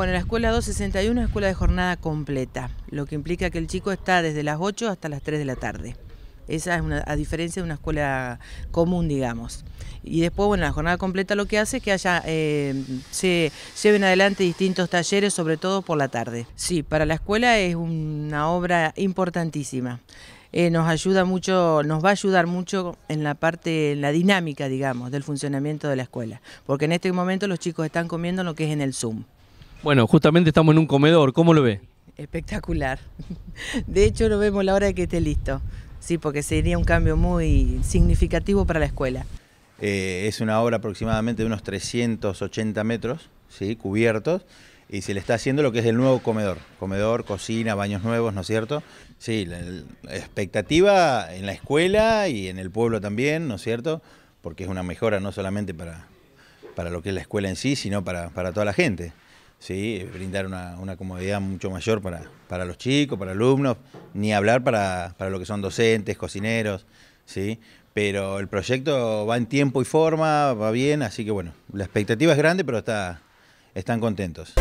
Bueno, la escuela 261 es escuela de jornada completa, lo que implica que el chico está desde las 8 hasta las 3 de la tarde. Esa es a diferencia de una escuela común, digamos. Y después, bueno, la jornada completa lo que hace es que haya, eh, se lleven adelante distintos talleres, sobre todo por la tarde. Sí, para la escuela es una obra importantísima. Eh, nos ayuda mucho, nos va a ayudar mucho en la parte, en la dinámica, digamos, del funcionamiento de la escuela. Porque en este momento los chicos están comiendo lo que es en el Zoom. Bueno, justamente estamos en un comedor, ¿cómo lo ve? Espectacular. De hecho, lo vemos la hora de que esté listo. Sí, porque sería un cambio muy significativo para la escuela. Eh, es una obra aproximadamente de unos 380 metros, ¿sí? cubiertos, y se le está haciendo lo que es el nuevo comedor. Comedor, cocina, baños nuevos, ¿no es cierto? Sí, la, expectativa en la escuela y en el pueblo también, ¿no es cierto? Porque es una mejora no solamente para, para lo que es la escuela en sí, sino para, para toda la gente. Sí, brindar una, comodidad mucho mayor para, los chicos, para alumnos, ni hablar para, para lo que son docentes, cocineros, ¿sí? Pero el proyecto va en tiempo y forma, va bien, así que bueno, la expectativa es grande, pero están contentos.